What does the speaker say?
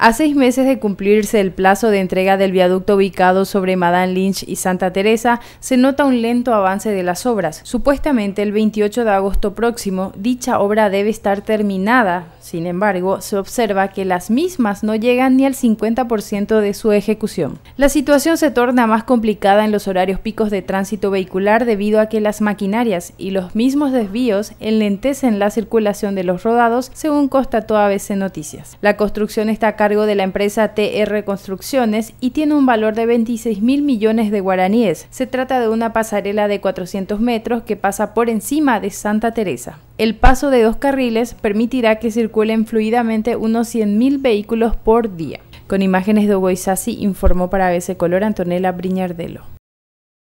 A seis meses de cumplirse el plazo de entrega del viaducto ubicado sobre Madame Lynch y Santa Teresa, se nota un lento avance de las obras. Supuestamente el 28 de agosto próximo, dicha obra debe estar terminada. Sin embargo, se observa que las mismas no llegan ni al 50% de su ejecución. La situación se torna más complicada en los horarios picos de tránsito vehicular debido a que las maquinarias y los mismos desvíos enlentecen la circulación de los rodados, según constató ABC Noticias. La construcción está a de la empresa TR Construcciones y tiene un valor de 26 mil millones de guaraníes. Se trata de una pasarela de 400 metros que pasa por encima de Santa Teresa. El paso de dos carriles permitirá que circulen fluidamente unos 100.000 vehículos por día. Con imágenes de Oboisasi informó para ese Color Antonella Briñardelo.